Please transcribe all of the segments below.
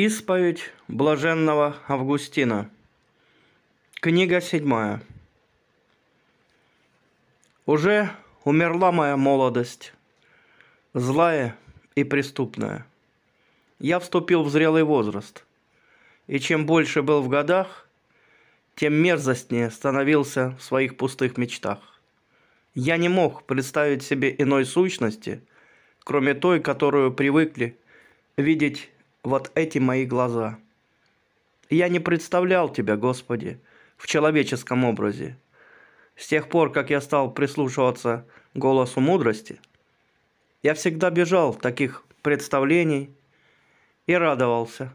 Исповедь блаженного Августина. Книга седьмая. Уже умерла моя молодость, злая и преступная. Я вступил в зрелый возраст, и чем больше был в годах, тем мерзостнее становился в своих пустых мечтах. Я не мог представить себе иной сущности, кроме той, которую привыкли видеть вот эти мои глаза. Я не представлял тебя, Господи, в человеческом образе. С тех пор, как я стал прислушиваться голосу мудрости, я всегда бежал таких представлений и радовался,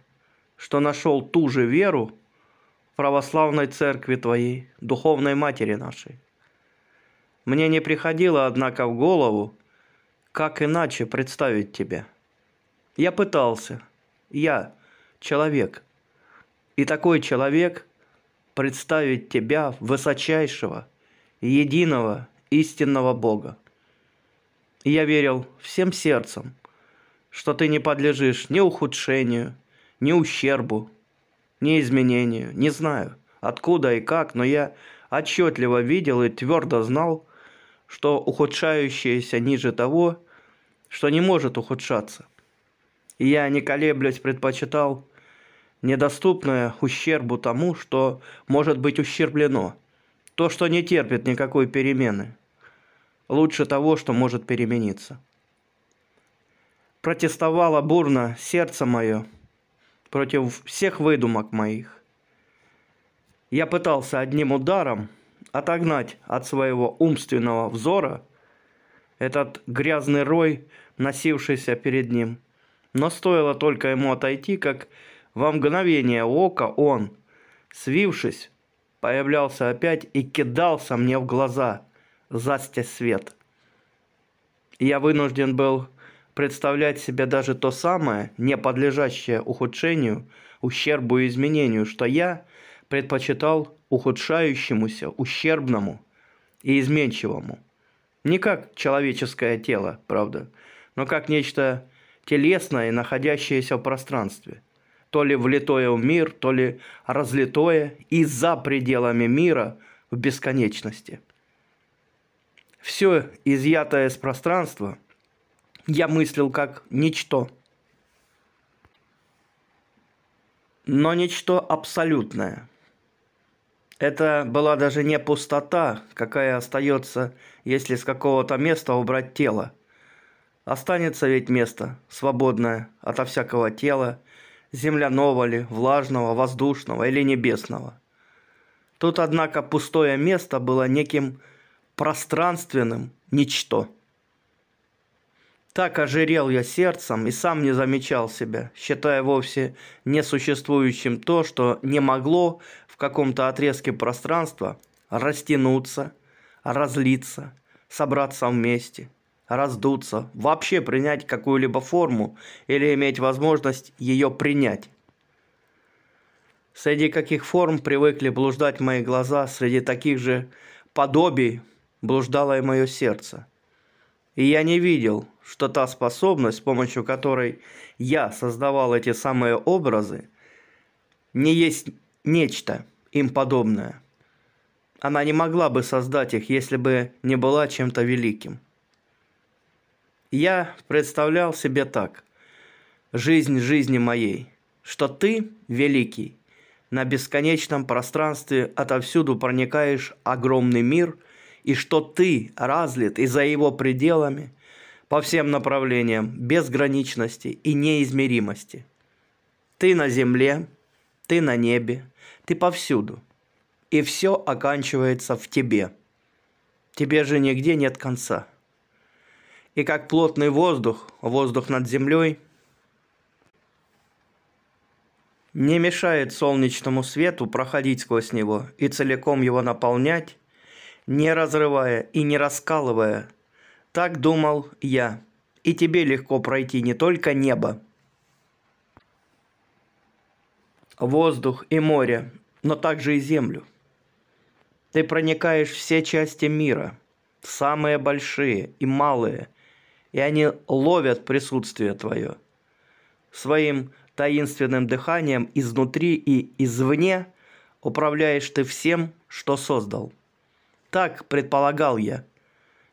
что нашел ту же веру в православной церкви твоей, духовной матери нашей. Мне не приходило, однако, в голову, как иначе представить тебя. Я пытался – я, человек. И такой человек представит тебя высочайшего, единого, истинного Бога. И я верил всем сердцем, что ты не подлежишь ни ухудшению, ни ущербу, ни изменению. Не знаю, откуда и как, но я отчетливо видел и твердо знал, что ухудшающееся ниже того, что не может ухудшаться я, не колеблясь, предпочитал недоступное ущербу тому, что может быть ущерблено, то, что не терпит никакой перемены, лучше того, что может перемениться. Протестовало бурно сердце мое против всех выдумок моих. Я пытался одним ударом отогнать от своего умственного взора этот грязный рой, носившийся перед ним – но стоило только ему отойти, как во мгновение ока он, свившись, появлялся опять и кидался мне в глаза, застя свет. Я вынужден был представлять себе даже то самое, не подлежащее ухудшению, ущербу и изменению, что я предпочитал ухудшающемуся, ущербному и изменчивому. Не как человеческое тело, правда, но как нечто телесное, находящееся в пространстве, то ли влитое в мир, то ли разлитое и за пределами мира в бесконечности. Все изъятое из пространства я мыслил как ничто. Но ничто абсолютное – это была даже не пустота, какая остается, если с какого-то места убрать тело, Останется ведь место, свободное ото всякого тела, земляного ли, влажного, воздушного или небесного. Тут, однако, пустое место было неким пространственным ничто. Так ожирел я сердцем и сам не замечал себя, считая вовсе несуществующим то, что не могло в каком-то отрезке пространства растянуться, разлиться, собраться вместе раздуться, вообще принять какую-либо форму или иметь возможность ее принять. Среди каких форм привыкли блуждать мои глаза, среди таких же подобий блуждало и мое сердце. И я не видел, что та способность, с помощью которой я создавал эти самые образы, не есть нечто им подобное. Она не могла бы создать их, если бы не была чем-то великим я представлял себе так. Жизнь жизни моей. Что ты, великий, на бесконечном пространстве отовсюду проникаешь огромный мир, и что ты разлит и за его пределами по всем направлениям безграничности и неизмеримости. Ты на земле, ты на небе, ты повсюду, и все оканчивается в тебе. Тебе же нигде нет конца и как плотный воздух, воздух над землей, не мешает солнечному свету проходить сквозь него и целиком его наполнять, не разрывая и не раскалывая. Так думал я. И тебе легко пройти не только небо, воздух и море, но также и землю. Ты проникаешь все части мира, самые большие и малые – и они ловят присутствие Твое. Своим таинственным дыханием изнутри и извне управляешь Ты всем, что создал. Так предполагал я,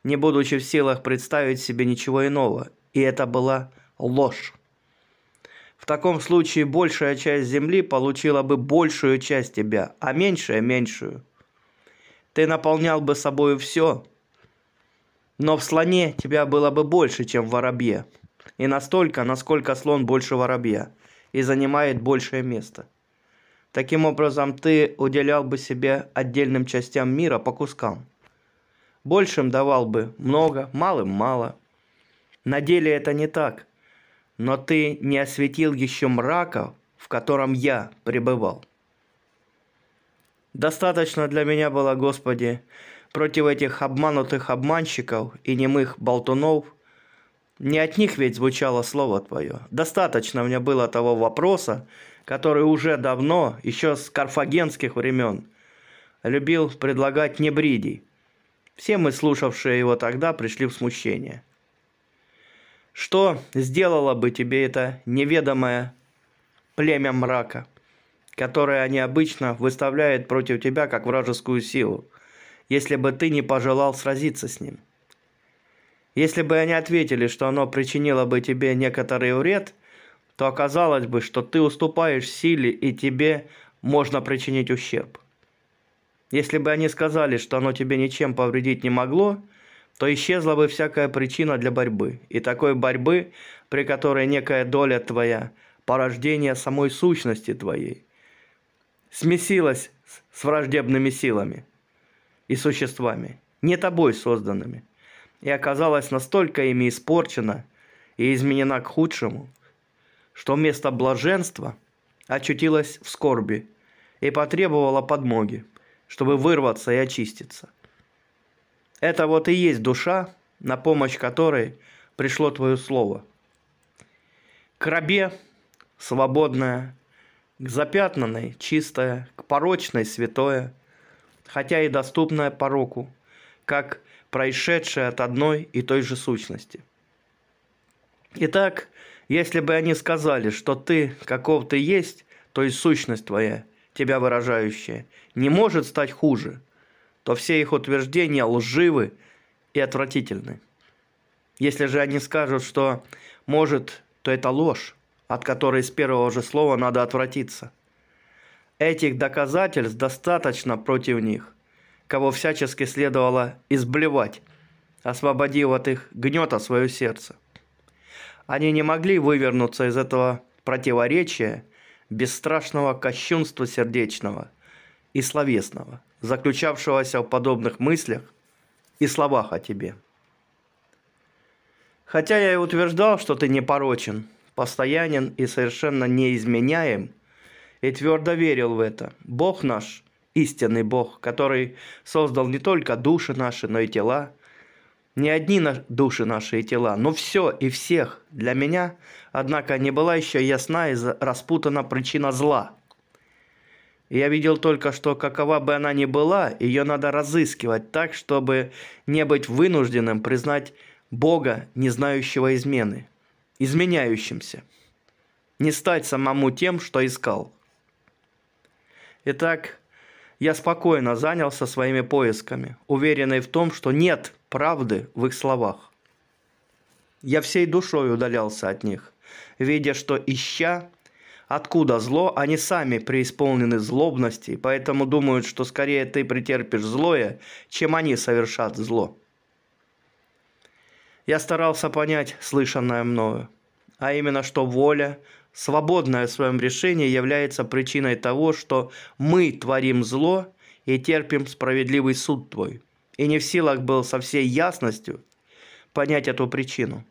не будучи в силах представить себе ничего иного, и это была ложь. В таком случае большая часть земли получила бы большую часть тебя, а меньшая – меньшую. Ты наполнял бы собою все, но в слоне тебя было бы больше, чем в воробье. И настолько, насколько слон больше воробья и занимает большее место. Таким образом, ты уделял бы себе отдельным частям мира по кускам. Большим давал бы много, малым мало. На деле это не так. Но ты не осветил еще мрака, в котором я пребывал. Достаточно для меня было, Господи, против этих обманутых обманщиков и немых болтунов. Не от них ведь звучало слово твое. Достаточно мне было того вопроса, который уже давно, еще с карфагенских времен, любил предлагать небридий. Все мы, слушавшие его тогда, пришли в смущение. Что сделало бы тебе это неведомое племя мрака, которое они обычно выставляют против тебя как вражескую силу – если бы ты не пожелал сразиться с ним. Если бы они ответили, что оно причинило бы тебе некоторый вред, то оказалось бы, что ты уступаешь силе и тебе можно причинить ущерб. Если бы они сказали, что оно тебе ничем повредить не могло, то исчезла бы всякая причина для борьбы, и такой борьбы, при которой некая доля твоя, порождение самой сущности твоей, смесилась с враждебными силами – и существами, не тобой созданными, и оказалась настолько ими испорчена и изменена к худшему, что вместо блаженства очутилась в скорби и потребовала подмоги, чтобы вырваться и очиститься. Это вот и есть душа, на помощь которой пришло твое слово. К рабе свободная, к запятнанной чистая, к порочной святое – хотя и доступная пороку, как происшедшая от одной и той же сущности. Итак, если бы они сказали, что ты, каков ты есть, то есть сущность твоя, тебя выражающая, не может стать хуже, то все их утверждения лживы и отвратительны. Если же они скажут, что «может», то это ложь, от которой с первого же слова надо отвратиться – Этих доказательств достаточно против них, кого всячески следовало изблевать, освободив от их гнета свое сердце. Они не могли вывернуться из этого противоречия бесстрашного кощунства сердечного и словесного, заключавшегося в подобных мыслях и словах о тебе. Хотя я и утверждал, что ты непорочен, постоянен и совершенно неизменяем – и твердо верил в это. Бог наш, истинный Бог, который создал не только души наши, но и тела, не одни души наши и тела, но все и всех для меня, однако не была еще ясна и распутана причина зла. Я видел только, что какова бы она ни была, ее надо разыскивать так, чтобы не быть вынужденным признать Бога, не знающего измены, изменяющимся. Не стать самому тем, что искал – Итак, я спокойно занялся своими поисками, уверенный в том, что нет правды в их словах. Я всей душой удалялся от них, видя, что ища, откуда зло, они сами преисполнены злобности, поэтому думают, что скорее ты претерпишь злое, чем они совершат зло. Я старался понять слышанное мною, а именно, что воля – свободное в своем решении является причиной того, что мы творим зло и терпим справедливый суд твой. И не в силах был со всей ясностью понять эту причину.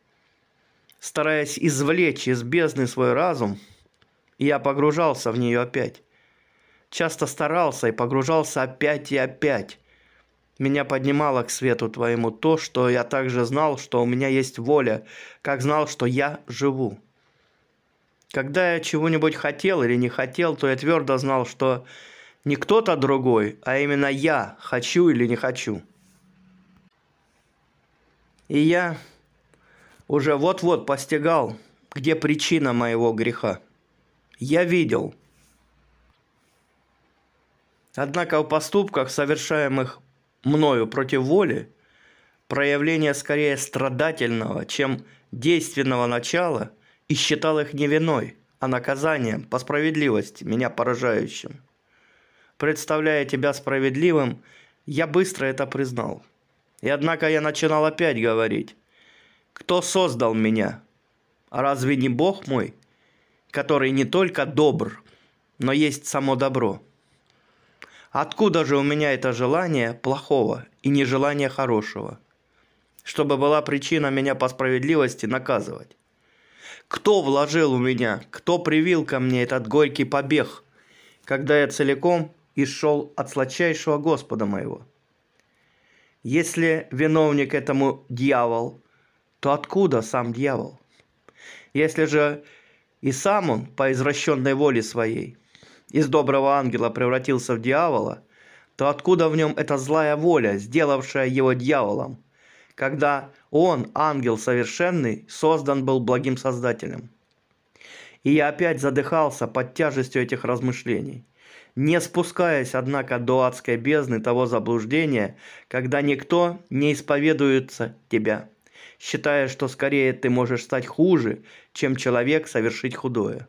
Стараясь извлечь из бездны свой разум, я погружался в нее опять. Часто старался и погружался опять и опять. Меня поднимало к свету твоему то, что я также знал, что у меня есть воля, как знал, что я живу. Когда я чего-нибудь хотел или не хотел, то я твердо знал, что не кто-то другой, а именно я хочу или не хочу. И я уже вот-вот постигал, где причина моего греха. Я видел. Однако в поступках, совершаемых мною против воли, проявление скорее страдательного, чем действенного начала – и считал их не виной, а наказанием по справедливости, меня поражающим. Представляя тебя справедливым, я быстро это признал. И однако я начинал опять говорить. Кто создал меня? А разве не Бог мой, который не только добр, но есть само добро? Откуда же у меня это желание плохого и нежелание хорошего? Чтобы была причина меня по справедливости наказывать. Кто вложил у меня, кто привил ко мне этот горький побег, когда я целиком исшел от сладчайшего Господа моего? Если виновник этому дьявол, то откуда сам дьявол? Если же и сам он по извращенной воле своей из доброго ангела превратился в дьявола, то откуда в нем эта злая воля, сделавшая его дьяволом – когда он, ангел совершенный, создан был благим Создателем. И я опять задыхался под тяжестью этих размышлений, не спускаясь, однако, до адской бездны того заблуждения, когда никто не исповедуется тебя, считая, что скорее ты можешь стать хуже, чем человек совершить худое.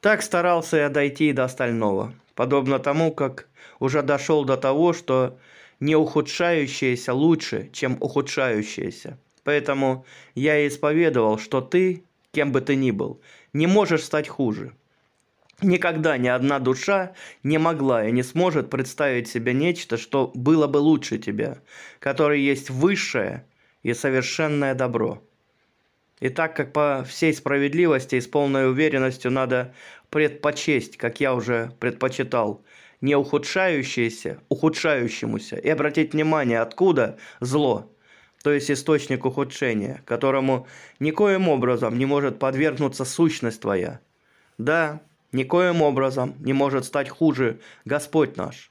Так старался я дойти и до остального, подобно тому, как уже дошел до того, что не ухудшающееся лучше, чем ухудшающееся. Поэтому я и исповедовал, что ты, кем бы ты ни был, не можешь стать хуже. Никогда ни одна душа не могла и не сможет представить себе нечто, что было бы лучше тебя, которое есть высшее и совершенное добро. И так как по всей справедливости и с полной уверенностью надо предпочесть, как я уже предпочитал – не ухудшающееся, ухудшающемуся. И обратить внимание, откуда зло, то есть источник ухудшения, которому никоим образом не может подвергнуться сущность твоя. Да, никоим образом не может стать хуже Господь наш.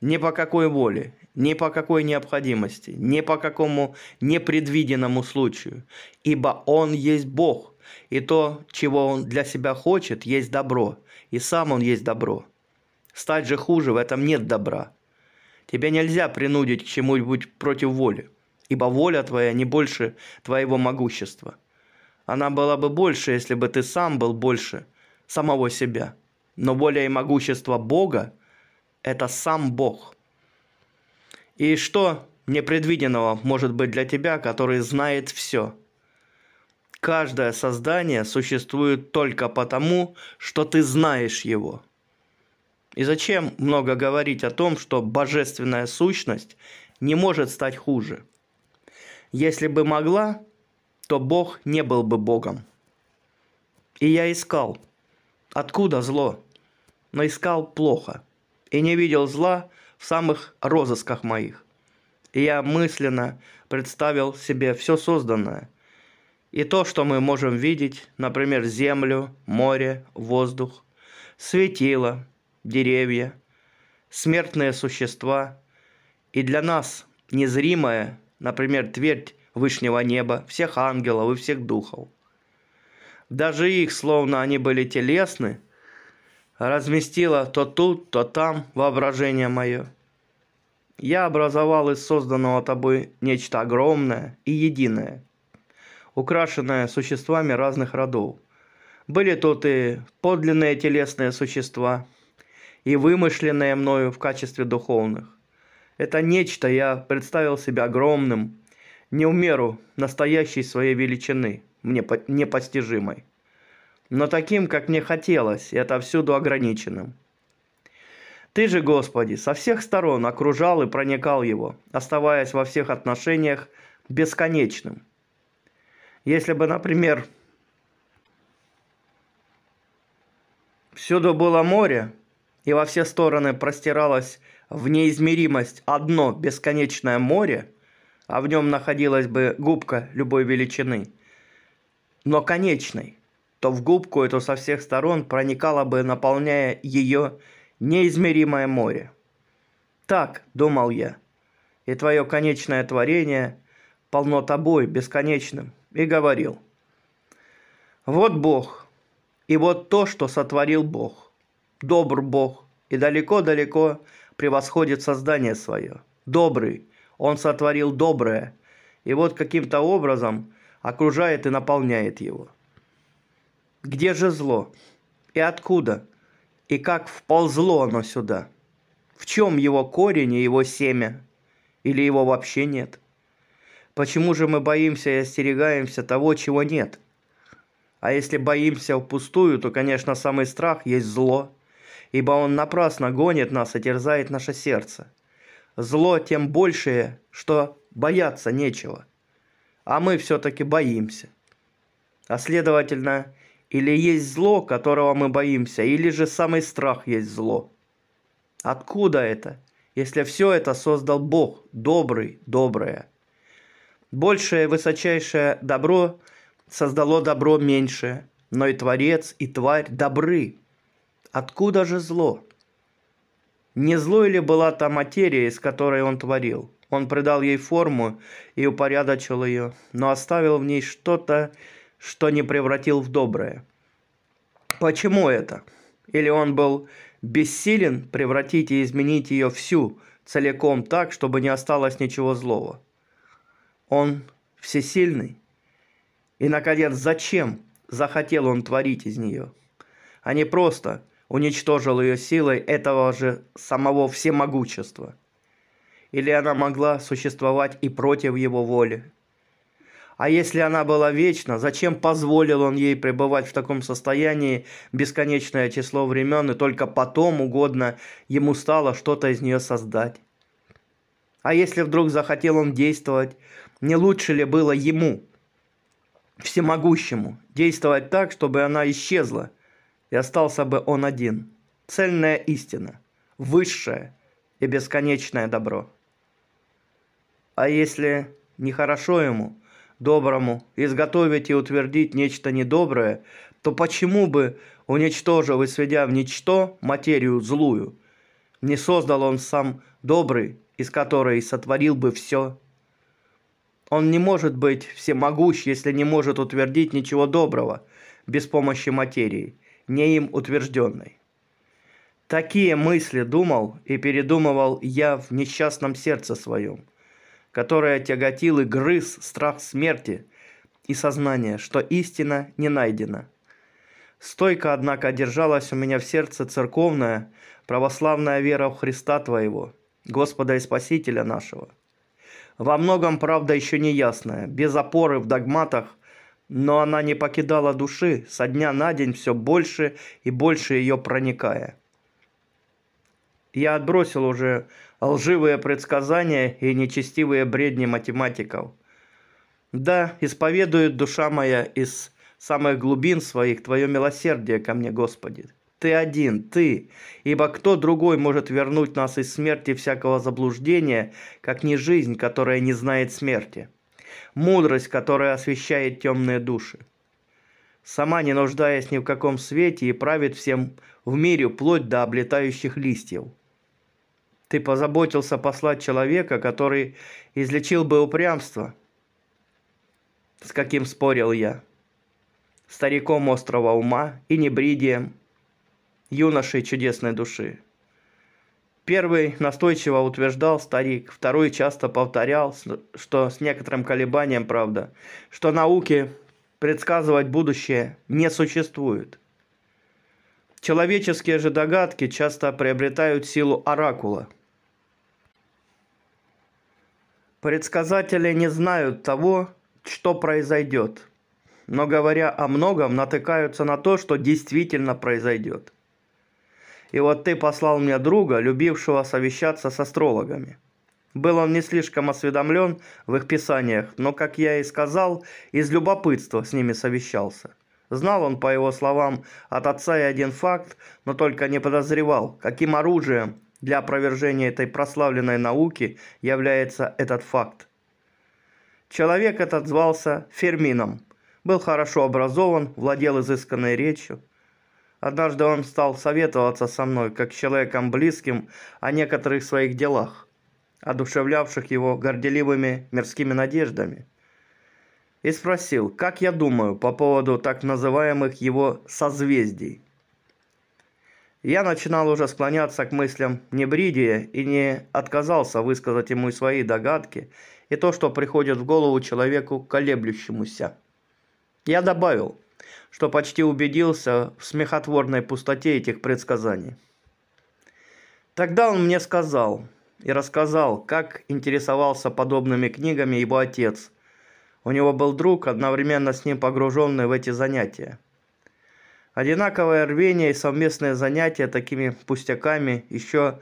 Ни по какой воле, ни по какой необходимости, ни по какому непредвиденному случаю. Ибо Он есть Бог, и то, чего Он для себя хочет, есть добро, и сам Он есть добро. Стать же хуже, в этом нет добра. Тебя нельзя принудить к чему-нибудь против воли, ибо воля твоя не больше твоего могущества. Она была бы больше, если бы ты сам был больше самого себя. Но воля и могущество Бога – это сам Бог. И что непредвиденного может быть для тебя, который знает все? Каждое создание существует только потому, что ты знаешь его – и зачем много говорить о том, что божественная сущность не может стать хуже? Если бы могла, то Бог не был бы Богом. И я искал, откуда зло, но искал плохо, и не видел зла в самых розысках моих. И я мысленно представил себе все созданное, и то, что мы можем видеть, например, землю, море, воздух, светило, деревья, смертные существа и для нас незримая, например, твердь вышнего неба, всех ангелов и всех духов. Даже их, словно они были телесны, разместила то тут, то там воображение мое. Я образовал из созданного тобой нечто огромное и единое, украшенное существами разных родов. Были тут и подлинные телесные существа – и вымышленное мною в качестве духовных. Это нечто я представил себе огромным, не умеру настоящей своей величины, мне непостижимой, но таким, как мне хотелось, и отовсюду ограниченным. Ты же, Господи, со всех сторон окружал и проникал его, оставаясь во всех отношениях бесконечным. Если бы, например, всюду было море, и во все стороны простиралось в неизмеримость одно бесконечное море, а в нем находилась бы губка любой величины, но конечной, то в губку эту со всех сторон проникало бы, наполняя ее неизмеримое море. Так, думал я, и твое конечное творение полно тобой бесконечным, и говорил. Вот Бог, и вот то, что сотворил Бог добр Бог и далеко-далеко превосходит создание свое. Добрый, Он сотворил доброе, и вот каким-то образом окружает и наполняет его. Где же зло? И откуда? И как вползло оно сюда? В чем его корень и его семя? Или его вообще нет? Почему же мы боимся и остерегаемся того, чего нет? А если боимся впустую, то, конечно, самый страх есть зло – ибо он напрасно гонит нас и терзает наше сердце. Зло тем большее, что бояться нечего. А мы все-таки боимся. А следовательно, или есть зло, которого мы боимся, или же самый страх есть зло. Откуда это, если все это создал Бог, добрый, доброе? Большее высочайшее добро создало добро меньшее, но и Творец, и Тварь добры – Откуда же зло? Не злой ли была та материя, из которой он творил? Он придал ей форму и упорядочил ее, но оставил в ней что-то, что не превратил в доброе. Почему это? Или он был бессилен превратить и изменить ее всю, целиком так, чтобы не осталось ничего злого? Он всесильный? И, наконец, зачем захотел он творить из нее? А не просто – уничтожил ее силой этого же самого всемогущества? Или она могла существовать и против его воли? А если она была вечна, зачем позволил он ей пребывать в таком состоянии бесконечное число времен, и только потом угодно ему стало что-то из нее создать? А если вдруг захотел он действовать, не лучше ли было ему, всемогущему, действовать так, чтобы она исчезла – и остался бы он один. Цельная истина, высшее и бесконечное добро. А если нехорошо ему, доброму, изготовить и утвердить нечто недоброе, то почему бы, уничтожив и сведя в ничто материю злую, не создал он сам добрый, из которой сотворил бы все? Он не может быть всемогущ, если не может утвердить ничего доброго без помощи материи – не им утвержденной. Такие мысли думал и передумывал я в несчастном сердце своем, которое тяготил и грыз страх смерти и сознание, что истина не найдена. Стойко, однако, держалась у меня в сердце церковная, православная вера в Христа Твоего, Господа и Спасителя нашего. Во многом, правда, еще не ясная, без опоры в догматах но она не покидала души, со дня на день все больше и больше ее проникая. Я отбросил уже лживые предсказания и нечестивые бредни математиков. Да, исповедует душа моя из самых глубин своих Твое милосердие ко мне, Господи. Ты один, Ты, ибо кто другой может вернуть нас из смерти всякого заблуждения, как не жизнь, которая не знает смерти?» мудрость, которая освещает темные души. Сама не нуждаясь ни в каком свете и правит всем в мире вплоть до облетающих листьев. Ты позаботился послать человека, который излечил бы упрямство. С каким спорил я? Стариком острого ума и небридием, юношей чудесной души. Первый настойчиво утверждал старик, второй часто повторял, что с некоторым колебанием, правда, что науки предсказывать будущее не существует. Человеческие же догадки часто приобретают силу оракула. Предсказатели не знают того, что произойдет, но говоря о многом, натыкаются на то, что действительно произойдет – и вот ты послал мне друга, любившего совещаться с астрологами. Был он не слишком осведомлен в их писаниях, но, как я и сказал, из любопытства с ними совещался. Знал он, по его словам, от отца и один факт, но только не подозревал, каким оружием для опровержения этой прославленной науки является этот факт. Человек этот звался Фермином, был хорошо образован, владел изысканной речью, Однажды он стал советоваться со мной, как с человеком близким, о некоторых своих делах, одушевлявших его горделивыми мирскими надеждами. И спросил, как я думаю по поводу так называемых его созвездий. Я начинал уже склоняться к мыслям Небридия и не отказался высказать ему свои догадки и то, что приходит в голову человеку колеблющемуся. Я добавил – что почти убедился в смехотворной пустоте этих предсказаний. Тогда он мне сказал и рассказал, как интересовался подобными книгами его отец. У него был друг, одновременно с ним погруженный в эти занятия. Одинаковое рвение и совместные занятия такими пустяками еще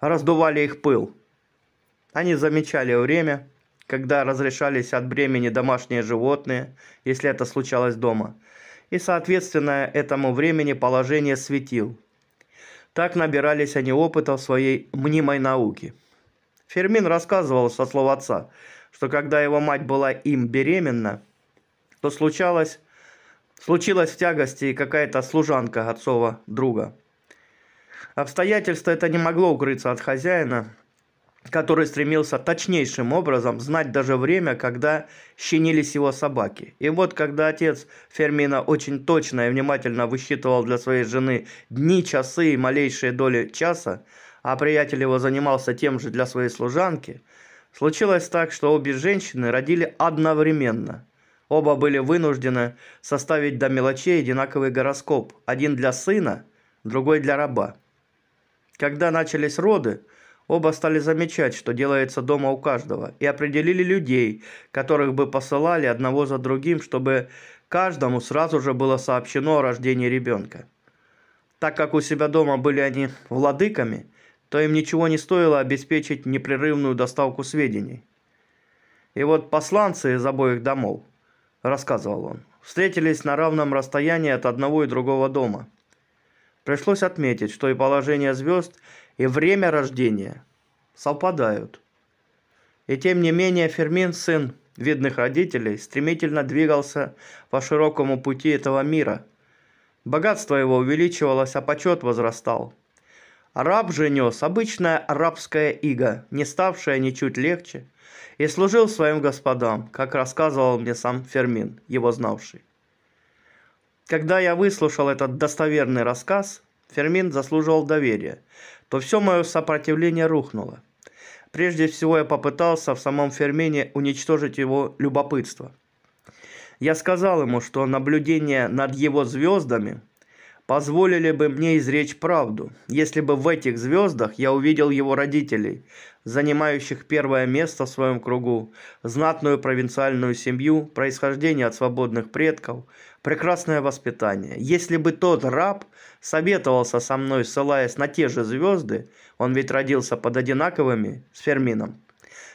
раздували их пыл. Они замечали время, когда разрешались от бремени домашние животные, если это случалось дома – и, соответственно, этому времени положение светил. Так набирались они опыта в своей мнимой науке. Фермин рассказывал со слов отца, что когда его мать была им беременна, то случалось, случилась в тягости какая-то служанка отцова друга. Обстоятельства это не могло укрыться от хозяина – который стремился точнейшим образом знать даже время, когда щенились его собаки. И вот когда отец Фермина очень точно и внимательно высчитывал для своей жены дни, часы и малейшие доли часа, а приятель его занимался тем же для своей служанки, случилось так, что обе женщины родили одновременно. Оба были вынуждены составить до мелочей одинаковый гороскоп, один для сына, другой для раба. Когда начались роды – Оба стали замечать, что делается дома у каждого, и определили людей, которых бы посылали одного за другим, чтобы каждому сразу же было сообщено о рождении ребенка. Так как у себя дома были они владыками, то им ничего не стоило обеспечить непрерывную доставку сведений. И вот посланцы из обоих домов, рассказывал он, встретились на равном расстоянии от одного и другого дома. Пришлось отметить, что и положение звезд, и время рождения совпадают. И тем не менее Фермин, сын видных родителей, стремительно двигался по широкому пути этого мира. Богатство его увеличивалось, а почет возрастал. Раб же нес обычная арабская ига, не ставшая ничуть легче, и служил своим господам, как рассказывал мне сам Фермин, его знавший. Когда я выслушал этот достоверный рассказ, Фермин заслуживал доверия, то все мое сопротивление рухнуло. Прежде всего я попытался в самом Фермене уничтожить его любопытство. Я сказал ему, что наблюдения над его звездами позволили бы мне изречь правду, если бы в этих звездах я увидел его родителей, занимающих первое место в своем кругу, знатную провинциальную семью, происхождение от свободных предков, прекрасное воспитание. Если бы тот раб – советовался со мной, ссылаясь на те же звезды, он ведь родился под одинаковыми, с Фермином,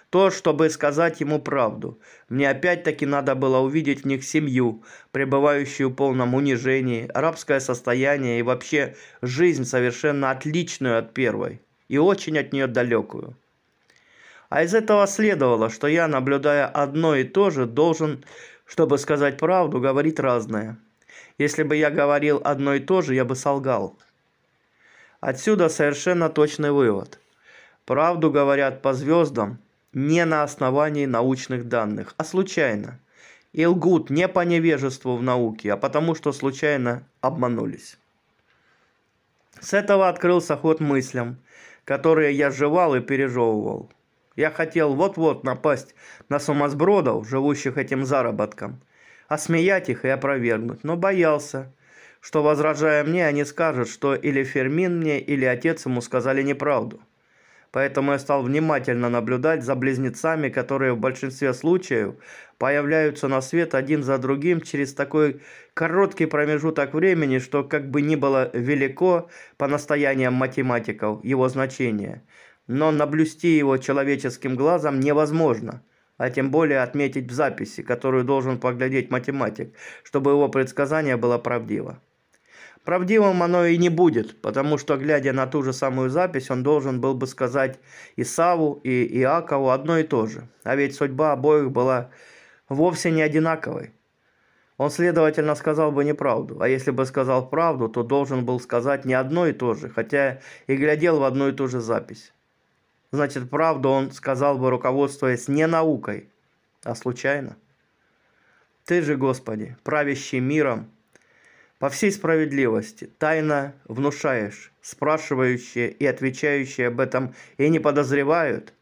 то, чтобы сказать ему правду. Мне опять-таки надо было увидеть в них семью, пребывающую в полном унижении, рабское состояние и вообще жизнь совершенно отличную от первой и очень от нее далекую. А из этого следовало, что я, наблюдая одно и то же, должен, чтобы сказать правду, говорить разное. Если бы я говорил одно и то же, я бы солгал. Отсюда совершенно точный вывод. Правду говорят по звездам не на основании научных данных, а случайно. И лгут не по невежеству в науке, а потому что случайно обманулись. С этого открылся ход мыслям, которые я жевал и пережевывал. Я хотел вот-вот напасть на сумасбродов, живущих этим заработком – осмеять их и опровергнуть, но боялся, что, возражая мне, они скажут, что или Фермин мне, или отец ему сказали неправду. Поэтому я стал внимательно наблюдать за близнецами, которые в большинстве случаев появляются на свет один за другим через такой короткий промежуток времени, что как бы ни было велико по настояниям математиков его значение, но наблюсти его человеческим глазом невозможно – а тем более отметить в записи, которую должен поглядеть математик, чтобы его предсказание было правдиво. Правдивым оно и не будет, потому что, глядя на ту же самую запись, он должен был бы сказать Исаву и Иакову одно и то же. А ведь судьба обоих была вовсе не одинаковой. Он, следовательно, сказал бы неправду, а если бы сказал правду, то должен был сказать не одно и то же, хотя и глядел в одну и ту же запись значит правду он сказал бы, руководствуясь не наукой, а случайно. Ты же, Господи, правящий миром, по всей справедливости, тайно внушаешь, спрашивающие и отвечающие об этом и не подозревают,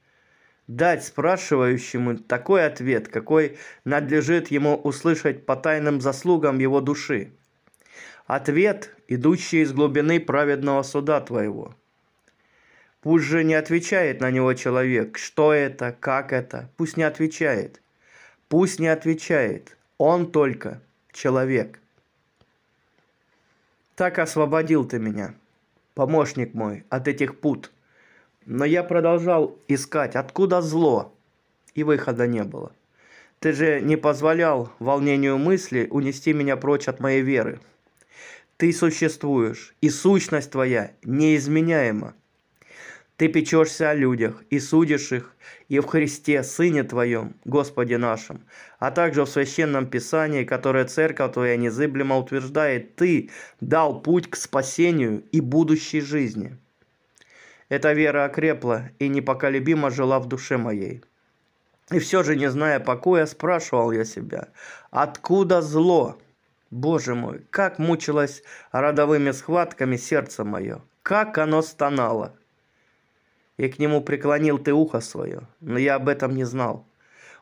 дать спрашивающему такой ответ, какой надлежит ему услышать по тайным заслугам его души. Ответ, идущий из глубины праведного суда твоего – Пусть же не отвечает на него человек, что это, как это, пусть не отвечает. Пусть не отвечает, он только человек. Так освободил ты меня, помощник мой, от этих пут. Но я продолжал искать, откуда зло, и выхода не было. Ты же не позволял волнению мысли унести меня прочь от моей веры. Ты существуешь, и сущность твоя неизменяема. Ты печешься о людях и судишь их и в Христе, Сыне Твоем, Господе нашем, а также в Священном Писании, которое Церковь Твоя незыблемо утверждает, Ты дал путь к спасению и будущей жизни. Эта вера окрепла и непоколебимо жила в душе моей. И все же, не зная покоя, спрашивал я себя, откуда зло? Боже мой, как мучилось родовыми схватками сердце мое, как оно стонало – и к нему преклонил ты ухо свое, но я об этом не знал.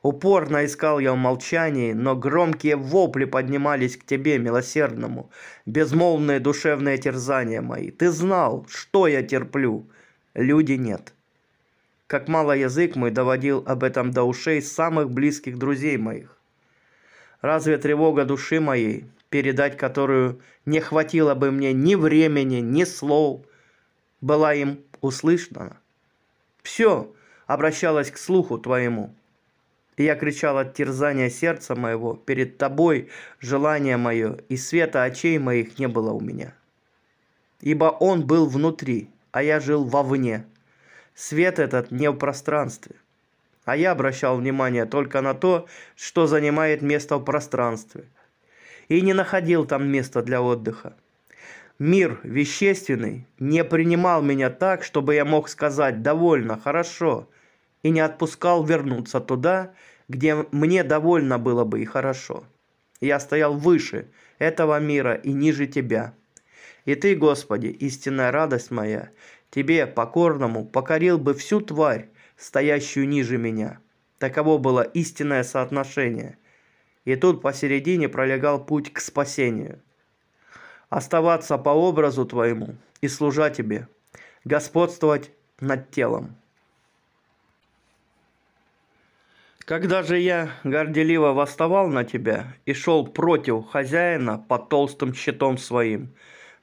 Упорно искал я в молчании, но громкие вопли поднимались к тебе, милосердному, безмолвные душевные терзания мои. Ты знал, что я терплю, люди нет. Как мало язык мой доводил об этом до ушей самых близких друзей моих. Разве тревога души моей, передать которую не хватило бы мне ни времени, ни слов, была им услышана? все обращалось к слуху твоему. И я кричал от терзания сердца моего, перед тобой желание мое, и света очей моих не было у меня. Ибо он был внутри, а я жил вовне. Свет этот не в пространстве. А я обращал внимание только на то, что занимает место в пространстве. И не находил там места для отдыха. Мир вещественный не принимал меня так, чтобы я мог сказать «довольно, хорошо», и не отпускал вернуться туда, где мне довольно было бы и хорошо. Я стоял выше этого мира и ниже тебя. И ты, Господи, истинная радость моя, тебе, покорному, покорил бы всю тварь, стоящую ниже меня. Таково было истинное соотношение. И тут посередине пролегал путь к спасению – оставаться по образу Твоему и служа Тебе, господствовать над телом. Когда же я горделиво восставал на тебя и шел против хозяина под толстым щитом своим,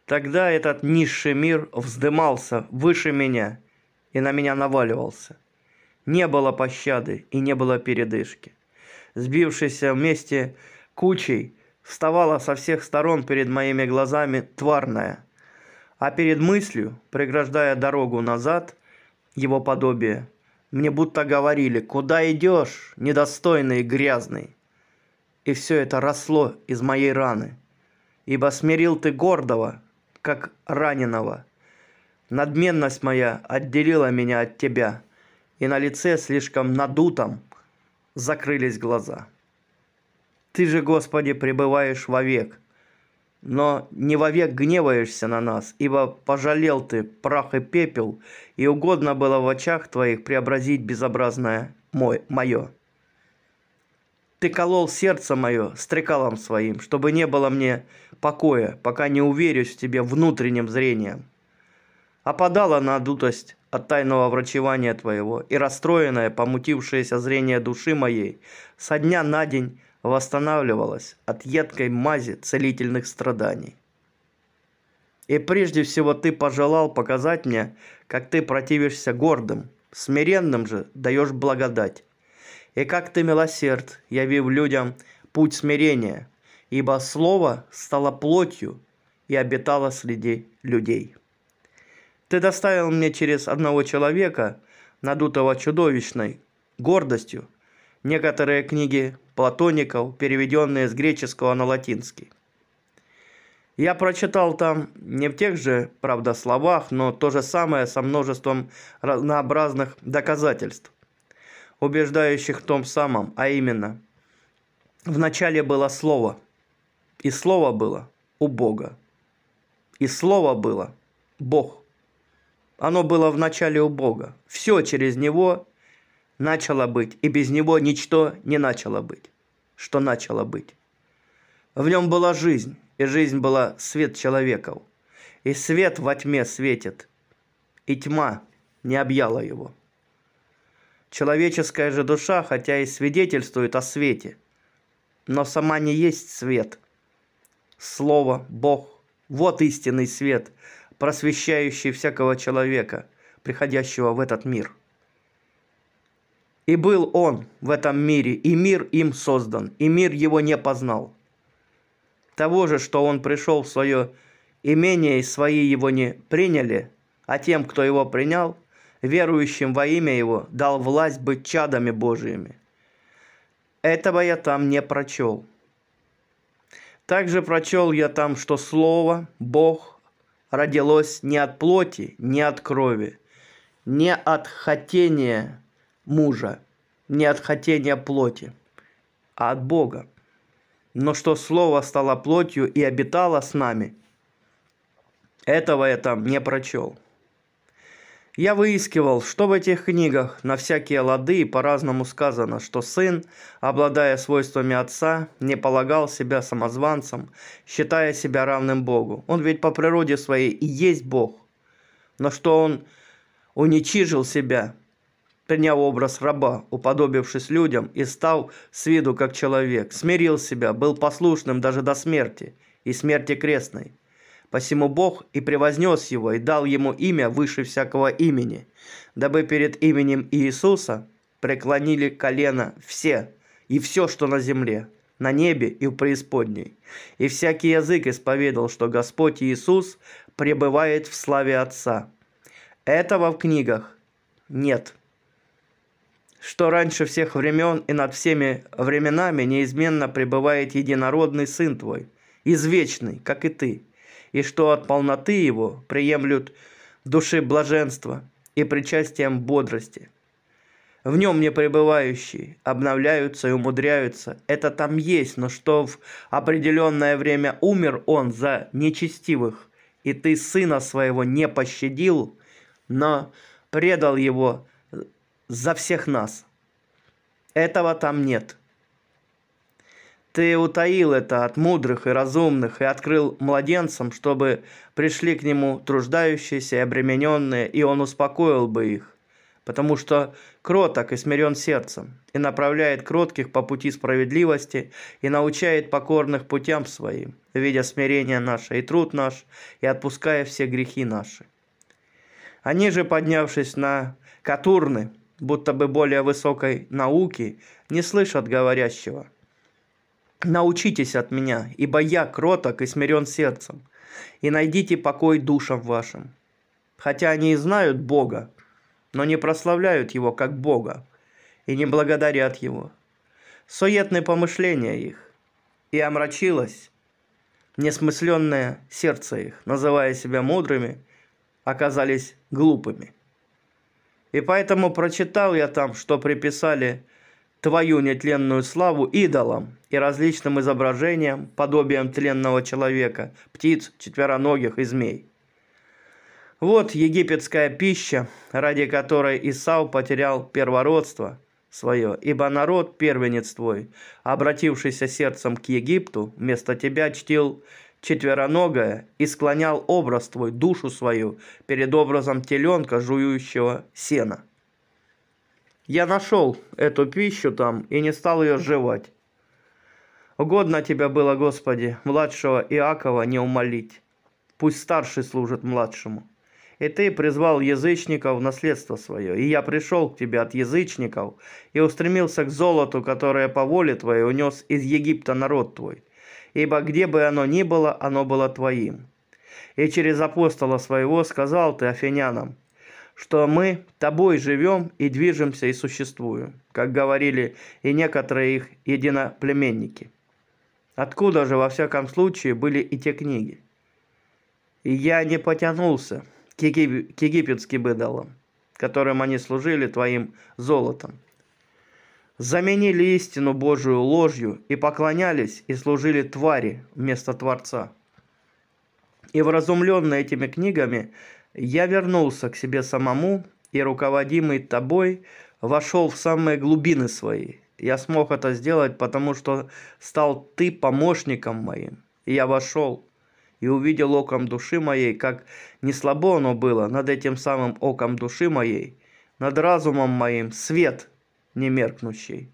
тогда этот низший мир вздымался выше меня и на меня наваливался. Не было пощады и не было передышки. Сбившийся вместе кучей – вставала со всех сторон перед моими глазами тварная, а перед мыслью, преграждая дорогу назад, его подобие, мне будто говорили «Куда идешь, недостойный и грязный?» И все это росло из моей раны, ибо смирил ты гордого, как раненого. Надменность моя отделила меня от тебя, и на лице слишком надутом закрылись глаза». Ты же, Господи, пребываешь вовек. Но не вовек гневаешься на нас, ибо пожалел ты прах и пепел, и угодно было в очах твоих преобразить безобразное мое. Ты колол сердце мое стрекалом своим, чтобы не было мне покоя, пока не уверюсь в тебе внутренним зрением. Опадала надутость от тайного врачевания твоего, и расстроенное, помутившееся зрение души моей со дня на день восстанавливалась от едкой мази целительных страданий. И прежде всего ты пожелал показать мне, как ты противишься гордым, смиренным же даешь благодать. И как ты милосерд, явив людям путь смирения, ибо слово стало плотью и обитало среди людей. Ты доставил мне через одного человека, надутого чудовищной гордостью, некоторые книги платоников, переведенные с греческого на латинский. Я прочитал там не в тех же, правда, словах, но то же самое со множеством разнообразных доказательств, убеждающих в том самом, а именно, в начале было слово, и слово было у Бога, и слово было Бог. Оно было в начале у Бога. Все через него начало быть, и без него ничто не начало быть, что начало быть. В нем была жизнь, и жизнь была свет человеков. И свет во тьме светит, и тьма не объяла его. Человеческая же душа, хотя и свидетельствует о свете, но сама не есть свет. Слово, Бог, вот истинный свет, просвещающий всякого человека, приходящего в этот мир. И был он в этом мире, и мир им создан, и мир его не познал. Того же, что он пришел в свое имение, и свои его не приняли, а тем, кто его принял, верующим во имя его, дал власть быть чадами Божиими. Этого я там не прочел. Также прочел я там, что Слово, Бог, родилось не от плоти, не от крови, не от хотения мужа не от хотения плоти, а от Бога. Но что Слово стало плотью и обитало с нами, этого я там не прочел. Я выискивал, что в этих книгах на всякие лады и по-разному сказано, что сын, обладая свойствами отца, не полагал себя самозванцем, считая себя равным Богу. Он ведь по природе своей и есть Бог. Но что он уничижил себя, приняв образ раба, уподобившись людям и став с виду как человек, смирил себя, был послушным даже до смерти и смерти крестной. Посему Бог и превознес его, и дал ему имя выше всякого имени, дабы перед именем Иисуса преклонили колено все и все, что на земле, на небе и в преисподней. И всякий язык исповедал, что Господь Иисус пребывает в славе Отца. Этого в книгах нет что раньше всех времен и над всеми временами неизменно пребывает единородный Сын Твой, извечный, как и Ты, и что от полноты Его приемлют души блаженства и причастием бодрости. В нем не пребывающие обновляются и умудряются. Это там есть, но что в определенное время умер он за нечестивых, и ты сына своего не пощадил, но предал его за всех нас. Этого там нет. Ты утаил это от мудрых и разумных и открыл младенцам, чтобы пришли к нему труждающиеся и обремененные, и он успокоил бы их, потому что кроток и смирен сердцем, и направляет кротких по пути справедливости, и научает покорных путям своим, видя смирение наше и труд наш, и отпуская все грехи наши. Они же, поднявшись на Катурны, будто бы более высокой науки, не слышат говорящего. Научитесь от меня, ибо я кроток и смирен сердцем, и найдите покой душам вашим. Хотя они и знают Бога, но не прославляют Его как Бога, и не благодарят Его. Суетны помышления их, и омрачилось несмысленное сердце их, называя себя мудрыми, оказались глупыми. И поэтому прочитал я там, что приписали твою нетленную славу идолам и различным изображениям, подобием тленного человека, птиц, четвероногих и змей. Вот египетская пища, ради которой Исау потерял первородство свое, ибо народ первенец твой, обратившийся сердцем к Египту, вместо тебя чтил четвероногая, и склонял образ твой, душу свою, перед образом теленка, жующего сена. Я нашел эту пищу там и не стал ее жевать. Угодно тебе было, Господи, младшего Иакова не умолить. Пусть старший служит младшему. И ты призвал язычников в наследство свое, и я пришел к тебе от язычников и устремился к золоту, которое по воле твоей унес из Египта народ твой ибо где бы оно ни было, оно было твоим. И через апостола своего сказал ты афинянам, что мы тобой живем и движемся и существуем, как говорили и некоторые их единоплеменники. Откуда же во всяком случае были и те книги? И я не потянулся к египетским идолам, которым они служили твоим золотом, заменили истину Божию ложью и поклонялись и служили твари вместо Творца. И вразумленный этими книгами, я вернулся к себе самому и, руководимый тобой, вошел в самые глубины свои. Я смог это сделать, потому что стал ты помощником моим. И я вошел и увидел оком души моей, как не слабо оно было над этим самым оком души моей, над разумом моим свет – не меркнущий.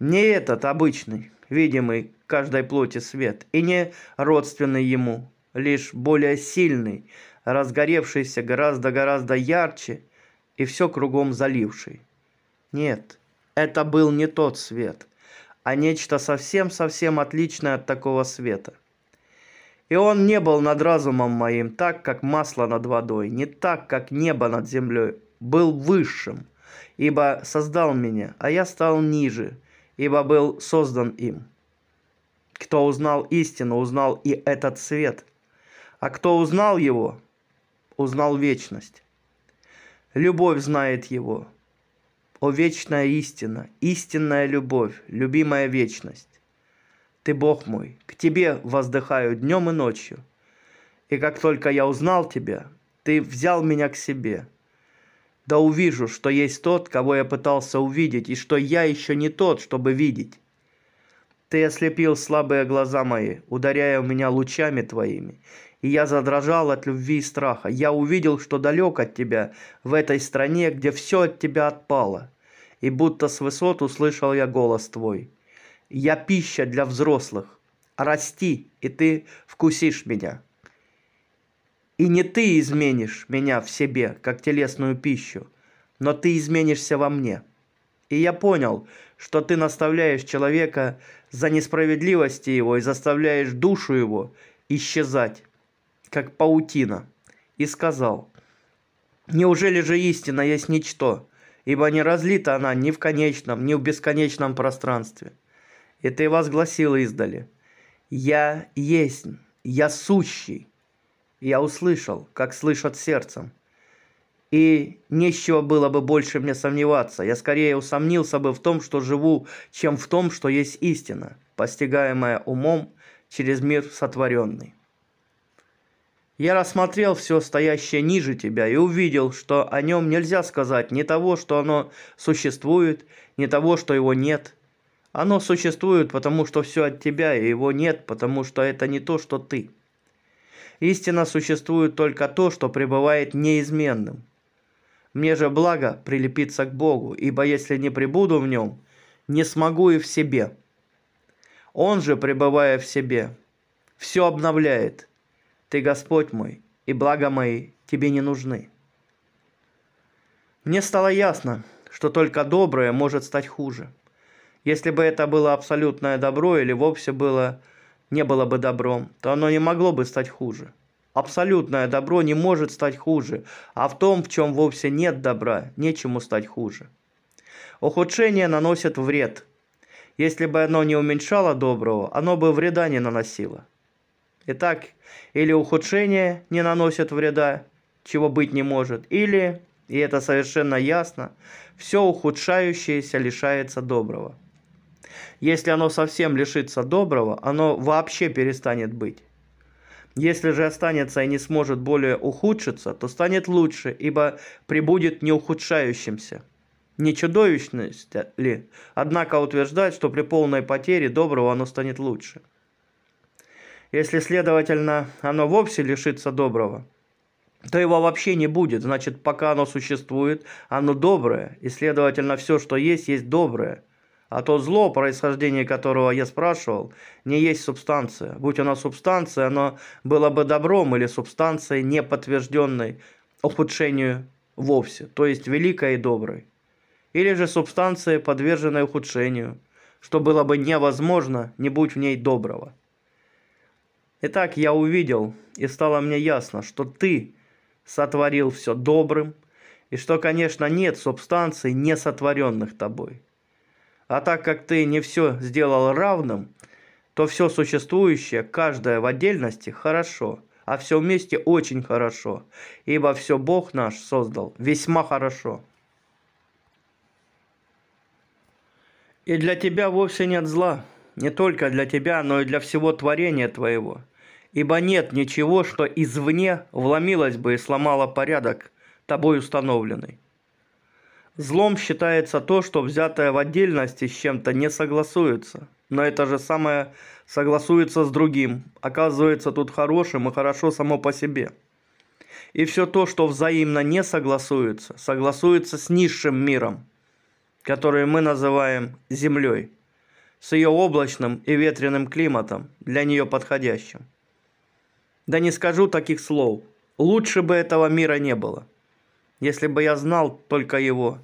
Не этот обычный, видимый каждой плоти свет, и не родственный ему, лишь более сильный, разгоревшийся гораздо-гораздо ярче и все кругом заливший. Нет, это был не тот свет, а нечто совсем-совсем отличное от такого света. И он не был над разумом моим так, как масло над водой, не так, как небо над землей, был высшим – ибо создал меня, а я стал ниже, ибо был создан им. Кто узнал истину, узнал и этот свет, а кто узнал его, узнал вечность. Любовь знает его. О вечная истина, истинная любовь, любимая вечность. Ты Бог мой, к Тебе воздыхаю днем и ночью. И как только я узнал Тебя, Ты взял меня к себе – да увижу, что есть тот, кого я пытался увидеть, и что я еще не тот, чтобы видеть. Ты ослепил слабые глаза мои, ударяя у меня лучами твоими, и я задрожал от любви и страха. Я увидел, что далек от тебя, в этой стране, где все от тебя отпало. И будто с высот услышал я голос твой. Я пища для взрослых. Расти, и ты вкусишь меня. И не ты изменишь меня в себе, как телесную пищу, но ты изменишься во мне. И я понял, что ты наставляешь человека за несправедливости его и заставляешь душу его исчезать, как паутина. И сказал, неужели же истина есть ничто, ибо не разлита она ни в конечном, ни в бесконечном пространстве. И ты возгласил издали, «Я есть, я сущий, я услышал, как слышат сердцем. И нечего было бы больше мне сомневаться. Я скорее усомнился бы в том, что живу, чем в том, что есть истина, постигаемая умом через мир сотворенный. Я рассмотрел все стоящее ниже тебя и увидел, что о нем нельзя сказать ни того, что оно существует, ни того, что его нет. Оно существует, потому что все от тебя, и его нет, потому что это не то, что ты. Истина существует только то, что пребывает неизменным. Мне же благо прилепиться к Богу, ибо если не пребуду в нем, не смогу и в себе. Он же, пребывая в себе, все обновляет. Ты Господь мой, и блага мои тебе не нужны. Мне стало ясно, что только доброе может стать хуже. Если бы это было абсолютное добро или вовсе было не было бы добром, то оно не могло бы стать хуже. Абсолютное добро не может стать хуже, а в том, в чем вовсе нет добра, нечему стать хуже. Ухудшение наносит вред. Если бы оно не уменьшало доброго, оно бы вреда не наносило. Итак, или ухудшение не наносит вреда, чего быть не может, или, и это совершенно ясно, все ухудшающееся лишается доброго. Если оно совсем лишится доброго, оно вообще перестанет быть. Если же останется и не сможет более ухудшиться, то станет лучше, ибо прибудет не ухудшающимся. Не чудовищность ли, однако утверждать, что при полной потере доброго оно станет лучше. Если, следовательно, оно вовсе лишится доброго, то его вообще не будет, значит, пока оно существует, оно доброе, и, следовательно, все, что есть, есть доброе – а то зло, происхождение которого я спрашивал, не есть субстанция. Будь оно субстанция, оно было бы добром или субстанцией, не подтвержденной ухудшению вовсе, то есть великой и доброй. Или же субстанция, подверженная ухудшению, что было бы невозможно, не будь в ней доброго. Итак, я увидел, и стало мне ясно, что ты сотворил все добрым, и что, конечно, нет субстанций, не сотворенных тобой. А так как ты не все сделал равным, то все существующее, каждое в отдельности, хорошо, а все вместе очень хорошо, ибо все Бог наш создал весьма хорошо. И для тебя вовсе нет зла, не только для тебя, но и для всего творения твоего, ибо нет ничего, что извне вломилось бы и сломало порядок, тобой установленный. Злом считается то, что взятое в отдельности с чем-то не согласуется. Но это же самое согласуется с другим, оказывается тут хорошим и хорошо само по себе. И все то, что взаимно не согласуется, согласуется с низшим миром, который мы называем Землей, с ее облачным и ветреным климатом, для нее подходящим. Да не скажу таких слов, лучше бы этого мира не было. Если бы я знал только его,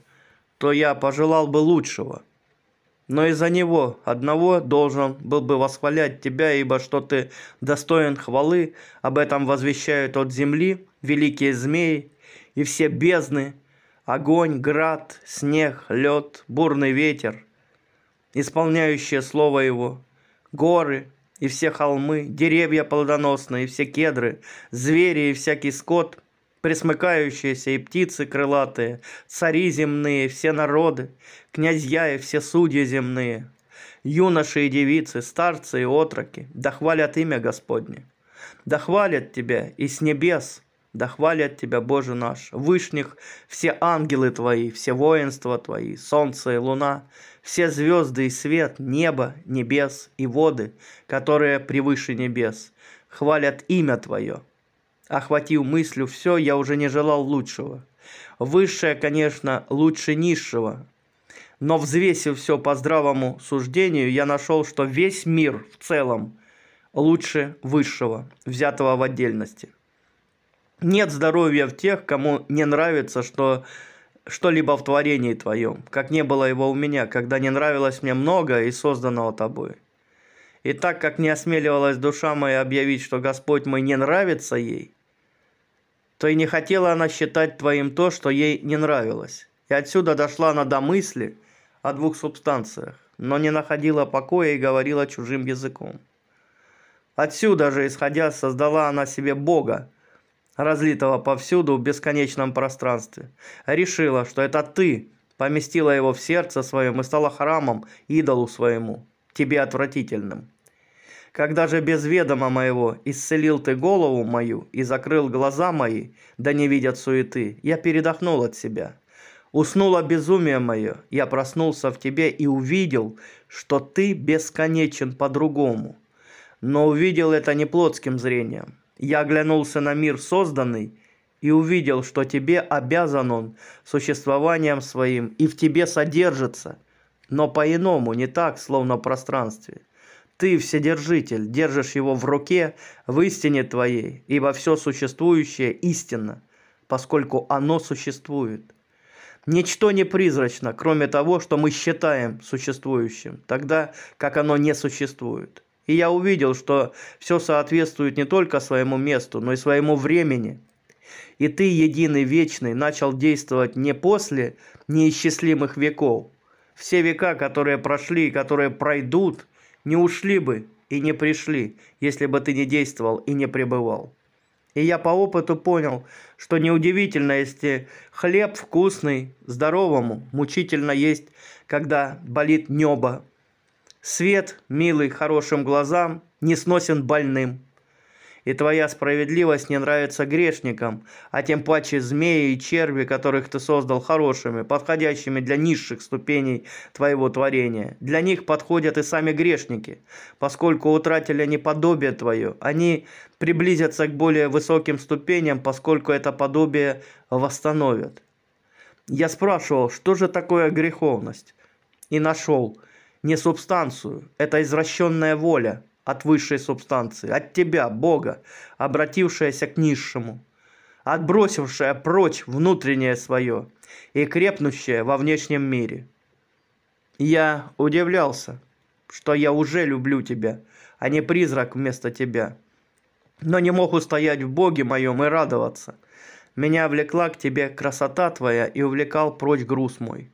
то я пожелал бы лучшего. Но из-за него одного должен был бы восхвалять тебя, ибо что ты достоин хвалы, об этом возвещают от земли великие змеи и все бездны, огонь, град, снег, лед, бурный ветер, исполняющие слово его, горы и все холмы, деревья плодоносные и все кедры, звери и всякий скот – пресмыкающиеся и птицы крылатые, цари земные, все народы, князья и все судьи земные, юноши и девицы, старцы и отроки, да хвалят имя Господне. Да хвалят Тебя и с небес, да хвалят Тебя, Боже наш, вышних все ангелы Твои, все воинства Твои, солнце и луна, все звезды и свет, небо, небес и воды, которые превыше небес, хвалят имя Твое. Охватив мыслью все, я уже не желал лучшего. Высшее, конечно, лучше низшего. Но взвесив все по здравому суждению, я нашел, что весь мир в целом лучше высшего, взятого в отдельности. Нет здоровья в тех, кому не нравится, что что-либо в творении твоем, как не было его у меня, когда не нравилось мне многое и созданного тобой. И так как не осмеливалась душа моя объявить, что Господь мой не нравится ей, то и не хотела она считать твоим то, что ей не нравилось. И отсюда дошла она до мысли о двух субстанциях, но не находила покоя и говорила чужим языком. Отсюда же, исходя, создала она себе Бога, разлитого повсюду в бесконечном пространстве. Решила, что это ты поместила его в сердце своем и стала храмом идолу своему, тебе отвратительным когда же без ведома моего исцелил ты голову мою и закрыл глаза мои, да не видят суеты, я передохнул от себя. Уснуло безумие мое, я проснулся в тебе и увидел, что ты бесконечен по-другому. Но увидел это не плотским зрением. Я оглянулся на мир созданный и увидел, что тебе обязан он существованием своим и в тебе содержится, но по-иному, не так, словно в пространстве – ты Вседержитель, держишь его в руке, в истине Твоей, ибо все существующее истинно, поскольку оно существует. Ничто не призрачно, кроме того, что мы считаем существующим, тогда как оно не существует. И я увидел, что все соответствует не только своему месту, но и своему времени. И ты, единый вечный, начал действовать не после неисчислимых веков. Все века, которые прошли и которые пройдут – не ушли бы и не пришли, если бы ты не действовал и не пребывал. И я по опыту понял, что неудивительно, если хлеб вкусный, здоровому, мучительно есть, когда болит небо. Свет, милый хорошим глазам, не сносен больным и твоя справедливость не нравится грешникам, а тем паче змеи и черви, которых ты создал хорошими, подходящими для низших ступеней твоего творения. Для них подходят и сами грешники, поскольку утратили они подобие твое. Они приблизятся к более высоким ступеням, поскольку это подобие восстановят. Я спрашивал, что же такое греховность? И нашел не субстанцию, это извращенная воля – от высшей субстанции, от тебя, Бога, обратившаяся к низшему, отбросившая прочь внутреннее свое и крепнущая во внешнем мире. Я удивлялся, что я уже люблю тебя, а не призрак вместо тебя. Но не мог устоять в Боге моем и радоваться. Меня влекла к тебе красота твоя и увлекал прочь груз мой.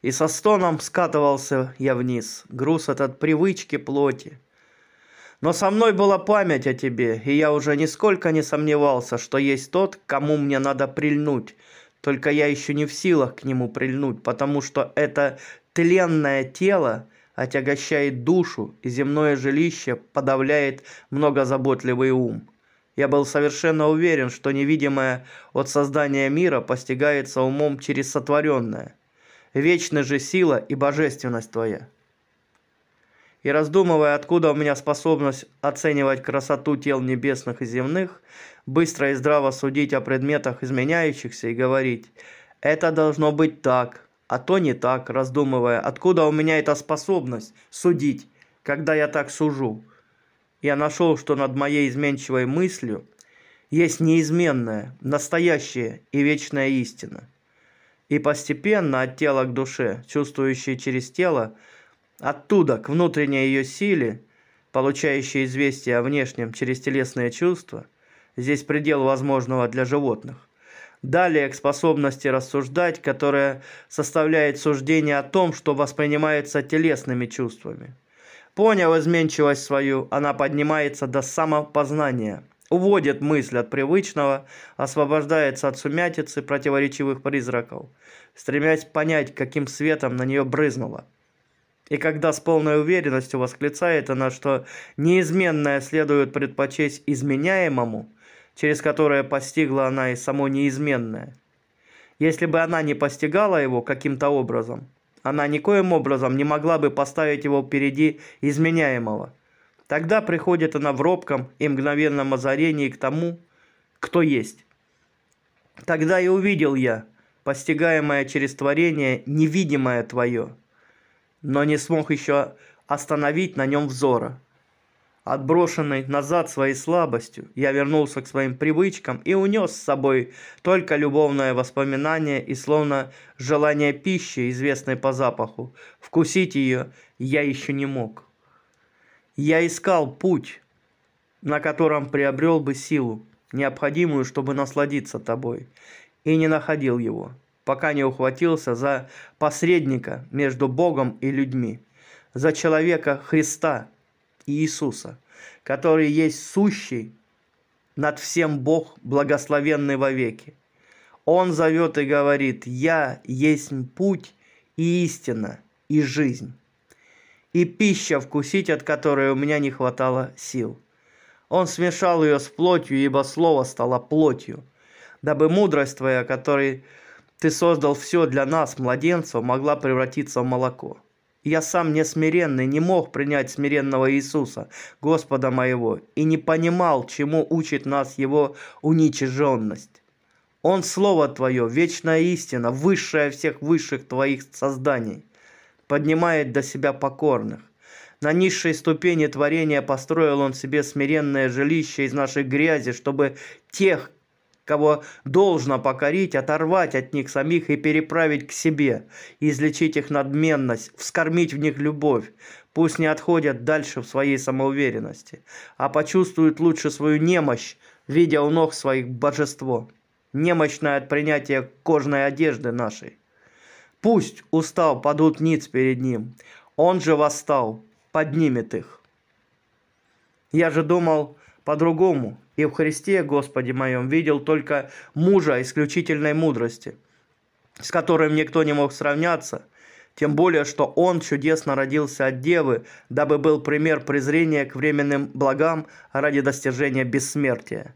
И со стоном скатывался я вниз, груз этот привычки плоти – но со мной была память о тебе, и я уже нисколько не сомневался, что есть тот, кому мне надо прильнуть. Только я еще не в силах к нему прильнуть, потому что это тленное тело отягощает душу, и земное жилище подавляет многозаботливый ум. Я был совершенно уверен, что невидимое от создания мира постигается умом через сотворенное. Вечна же сила и божественность твоя. И раздумывая, откуда у меня способность оценивать красоту тел небесных и земных, быстро и здраво судить о предметах изменяющихся и говорить «это должно быть так», а то не так, раздумывая, откуда у меня эта способность судить, когда я так сужу. Я нашел, что над моей изменчивой мыслью есть неизменная, настоящая и вечная истина. И постепенно от тела к душе, чувствующие через тело, Оттуда к внутренней ее силе, получающей известие о внешнем через телесные чувства, здесь предел возможного для животных. Далее к способности рассуждать, которая составляет суждение о том, что воспринимается телесными чувствами. Поняв изменчивость свою, она поднимается до самопознания, уводит мысль от привычного, освобождается от сумятицы противоречивых призраков, стремясь понять, каким светом на нее брызнуло. И когда с полной уверенностью восклицает она, что неизменное следует предпочесть изменяемому, через которое постигла она и само неизменное. Если бы она не постигала его каким-то образом, она никоим образом не могла бы поставить его впереди изменяемого. Тогда приходит она в робком и мгновенном озарении к тому, кто есть. Тогда и увидел я, постигаемое через творение, невидимое твое – но не смог еще остановить на нем взора. Отброшенный назад своей слабостью, я вернулся к своим привычкам и унес с собой только любовное воспоминание и словно желание пищи, известной по запаху. Вкусить ее я еще не мог. Я искал путь, на котором приобрел бы силу, необходимую, чтобы насладиться тобой, и не находил его пока не ухватился за посредника между Богом и людьми, за человека Христа и Иисуса, который есть сущий над всем Бог, благословенный вовеки. Он зовет и говорит, «Я есть путь и истина, и жизнь, и пища вкусить, от которой у меня не хватало сил». Он смешал ее с плотью, ибо слово стало плотью, дабы мудрость твоя, которой ты создал все для нас, младенцу, могла превратиться в молоко. Я сам несмиренный не мог принять смиренного Иисуса, Господа моего, и не понимал, чему учит нас его уничиженность. Он Слово Твое, вечная истина, высшая всех высших Твоих созданий, поднимает до себя покорных. На низшей ступени творения построил он себе смиренное жилище из нашей грязи, чтобы тех, кого должно покорить, оторвать от них самих и переправить к себе, излечить их надменность, вскормить в них любовь. Пусть не отходят дальше в своей самоуверенности, а почувствуют лучше свою немощь, видя у ног своих божество, немощное от принятия кожной одежды нашей. Пусть устал падут ниц перед ним, он же восстал, поднимет их. Я же думал по-другому, и в Христе, Господи моем, видел только мужа исключительной мудрости, с которым никто не мог сравняться, тем более, что он чудесно родился от девы, дабы был пример презрения к временным благам ради достижения бессмертия.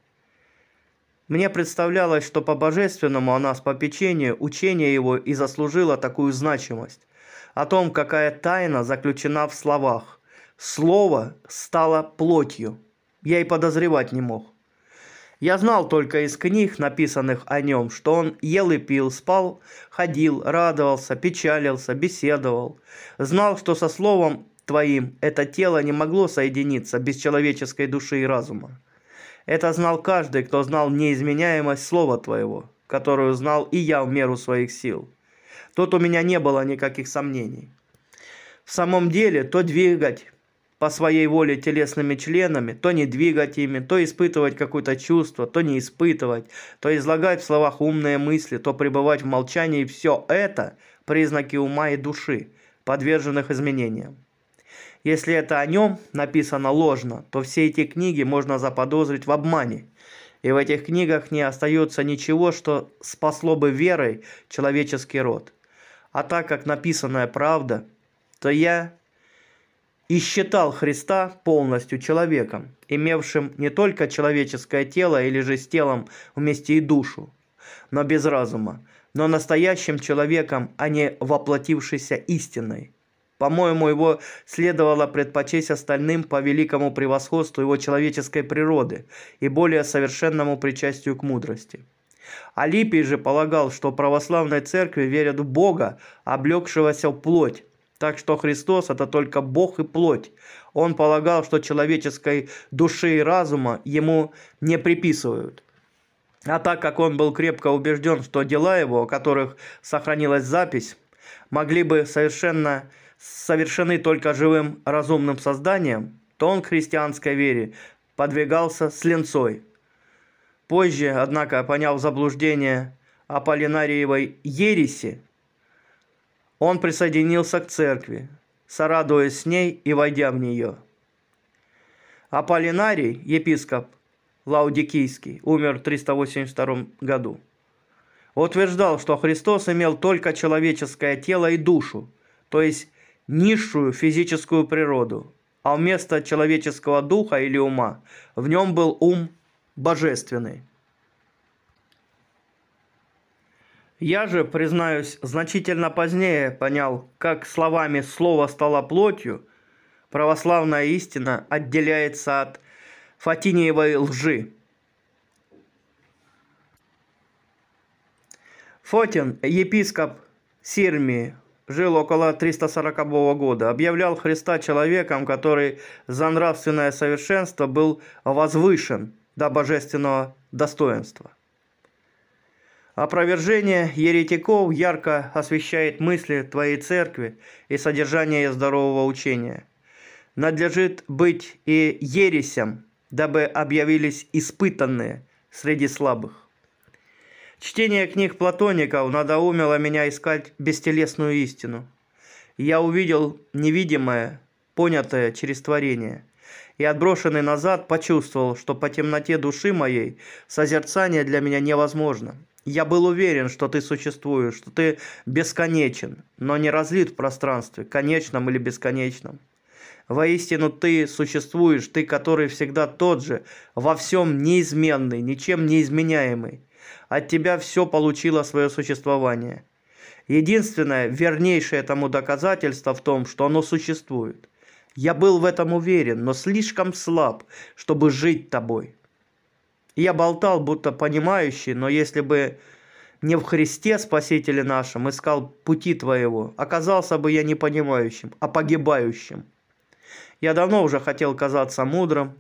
Мне представлялось, что по божественному о нас попечению учение его и заслужило такую значимость, о том, какая тайна заключена в словах. Слово стало плотью я и подозревать не мог. Я знал только из книг, написанных о нем, что он ел и пил, спал, ходил, радовался, печалился, беседовал. Знал, что со словом твоим это тело не могло соединиться без человеческой души и разума. Это знал каждый, кто знал неизменяемость слова твоего, которую знал и я в меру своих сил. Тут у меня не было никаких сомнений. В самом деле, то двигать по своей воле телесными членами, то не двигать ими, то испытывать какое-то чувство, то не испытывать, то излагать в словах умные мысли, то пребывать в молчании, все это – признаки ума и души, подверженных изменениям. Если это о нем написано ложно, то все эти книги можно заподозрить в обмане. И в этих книгах не остается ничего, что спасло бы верой человеческий род. А так как написанная правда, то я и считал Христа полностью человеком, имевшим не только человеческое тело или же с телом вместе и душу, но без разума, но настоящим человеком, а не воплотившейся истиной. По-моему, его следовало предпочесть остальным по великому превосходству его человеческой природы и более совершенному причастию к мудрости. Алипий же полагал, что православной церкви верят в Бога, облегшегося в плоть, так что Христос – это только Бог и плоть. Он полагал, что человеческой души и разума ему не приписывают. А так как он был крепко убежден, что дела его, о которых сохранилась запись, могли бы совершенно совершены только живым разумным созданием, то он к христианской вере подвигался с ленцой. Позже, однако, поняв заблуждение Аполлинариевой ереси, он присоединился к церкви, сорадуясь с ней и войдя в нее. Аполлинарий, епископ Лаудикийский, умер в 382 году, утверждал, что Христос имел только человеческое тело и душу, то есть низшую физическую природу, а вместо человеческого духа или ума в нем был ум божественный. Я же, признаюсь, значительно позднее понял, как словами «слово стало плотью» православная истина отделяется от Фатиниевой лжи. Фотин, епископ Сирмии, жил около 340 года, объявлял Христа человеком, который за нравственное совершенство был возвышен до божественного достоинства. Опровержение еретиков ярко освещает мысли твоей церкви и содержание здорового учения. Надлежит быть и ересем, дабы объявились испытанные среди слабых. Чтение книг платоников надоумило меня искать бестелесную истину. Я увидел невидимое, понятое через творение, и, отброшенный назад, почувствовал, что по темноте души моей созерцание для меня невозможно – я был уверен, что ты существуешь, что ты бесконечен, но не разлит в пространстве, конечном или бесконечном. Воистину ты существуешь, ты, который всегда тот же, во всем неизменный, ничем не изменяемый. От тебя все получило свое существование. Единственное, вернейшее тому доказательство в том, что оно существует. Я был в этом уверен, но слишком слаб, чтобы жить тобой. И я болтал, будто понимающий, но если бы не в Христе Спасителе нашем искал пути Твоего, оказался бы я не понимающим, а погибающим. Я давно уже хотел казаться мудрым,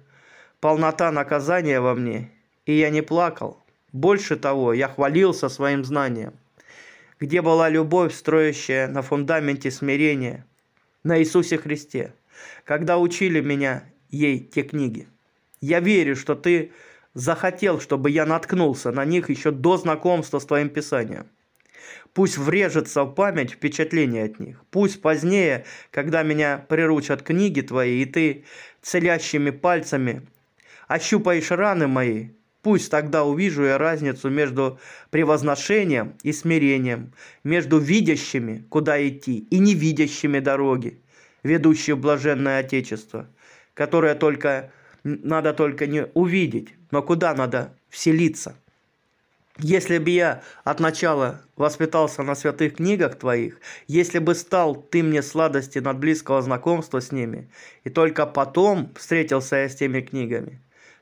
полнота наказания во мне, и я не плакал. Больше того, я хвалился своим знанием. Где была любовь, строящая на фундаменте смирения, на Иисусе Христе, когда учили меня ей те книги. Я верю, что ты захотел, чтобы я наткнулся на них еще до знакомства с твоим писанием. Пусть врежется в память впечатление от них. Пусть позднее, когда меня приручат книги твои, и ты целящими пальцами ощупаешь раны мои, пусть тогда увижу я разницу между превозношением и смирением, между видящими, куда идти, и невидящими дороги, ведущие в блаженное Отечество, которое только надо только не увидеть но куда надо вселиться? Если бы я от начала воспитался на святых книгах твоих, если бы стал ты мне сладости над близкого знакомства с ними, и только потом встретился я с теми книгами,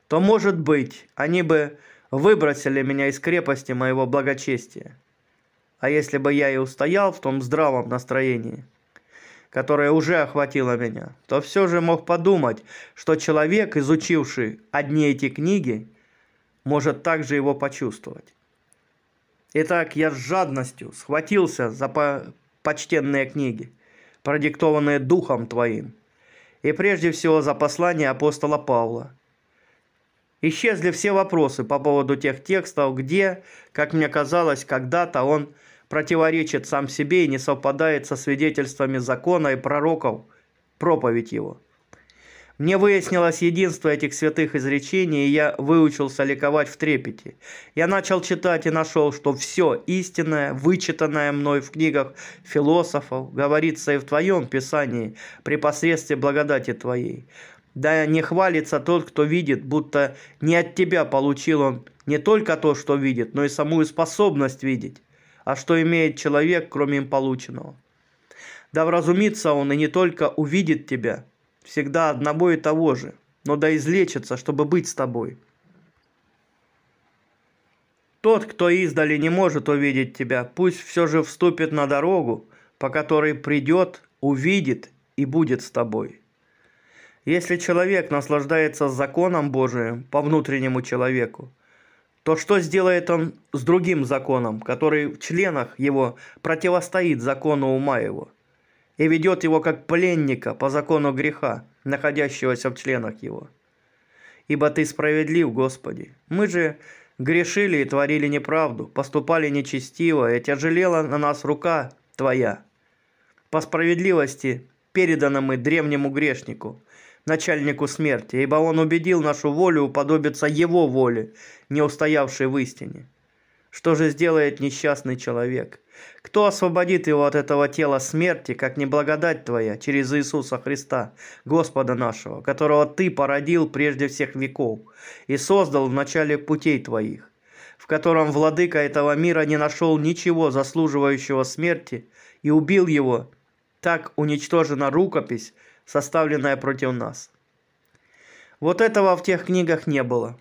то, может быть, они бы выбросили меня из крепости моего благочестия. А если бы я и устоял в том здравом настроении – которое уже охватило меня, то все же мог подумать, что человек, изучивший одни эти книги, может также его почувствовать. Итак, я с жадностью схватился за по почтенные книги, продиктованные Духом Твоим, и прежде всего за послание апостола Павла. Исчезли все вопросы по поводу тех текстов, где, как мне казалось, когда-то он противоречит сам себе и не совпадает со свидетельствами закона и пророков, проповедь его. Мне выяснилось единство этих святых изречений, и я выучился ликовать в трепете. Я начал читать и нашел, что все истинное, вычитанное мной в книгах философов, говорится и в твоем писании при посредстве благодати твоей. Да не хвалится тот, кто видит, будто не от тебя получил он не только то, что видит, но и самую способность видеть а что имеет человек, кроме им полученного. Да вразумится он и не только увидит тебя, всегда одного и того же, но да излечится, чтобы быть с тобой. Тот, кто издали не может увидеть тебя, пусть все же вступит на дорогу, по которой придет, увидит и будет с тобой. Если человек наслаждается законом Божиим по внутреннему человеку, то что сделает он с другим законом, который в членах его противостоит закону ума его и ведет его как пленника по закону греха, находящегося в членах его? Ибо ты справедлив, Господи. Мы же грешили и творили неправду, поступали нечестиво, и тяжелела на нас рука Твоя. По справедливости передана мы древнему грешнику – начальнику смерти, ибо он убедил нашу волю уподобиться его воле, не устоявшей в истине. Что же сделает несчастный человек? Кто освободит его от этого тела смерти, как не благодать твоя, через Иисуса Христа, Господа нашего, которого ты породил прежде всех веков и создал в начале путей твоих, в котором владыка этого мира не нашел ничего заслуживающего смерти и убил его, так уничтожена рукопись, составленная против нас. Вот этого в тех книгах не было.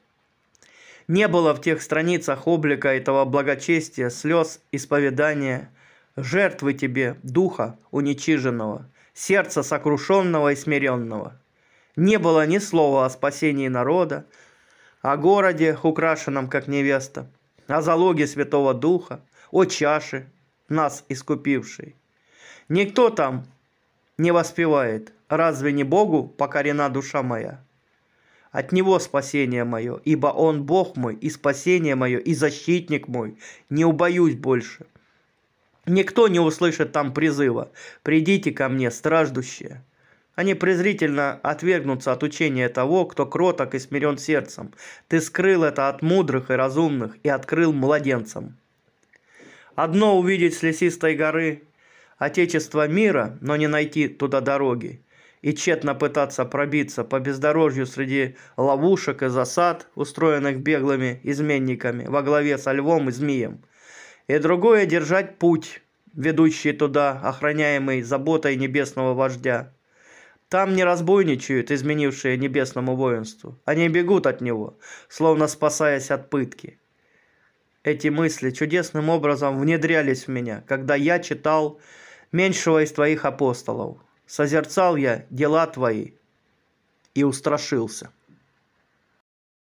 Не было в тех страницах облика этого благочестия, слез, исповедания, жертвы тебе, духа уничиженного, сердца сокрушенного и смиренного. Не было ни слова о спасении народа, о городе, украшенном как невеста, о залоге Святого Духа, о чаше, нас искупившей. Никто там не воспевает, разве не Богу покорена душа моя? От Него спасение мое, ибо Он Бог мой, и спасение мое, и защитник мой, не убоюсь больше. Никто не услышит там призыва «Придите ко мне, страждущие». Они презрительно отвергнутся от учения того, кто кроток и смирен сердцем. Ты скрыл это от мудрых и разумных и открыл младенцам. Одно увидеть с лесистой горы Отечество мира, но не найти туда дороги и тщетно пытаться пробиться по бездорожью среди ловушек и засад, устроенных беглыми изменниками во главе со львом и змеем, и другое – держать путь, ведущий туда, охраняемый заботой небесного вождя. Там не разбойничают, изменившие небесному воинству. Они бегут от него, словно спасаясь от пытки. Эти мысли чудесным образом внедрялись в меня, когда я читал «Меньшего из твоих апостолов» созерцал я дела твои и устрашился.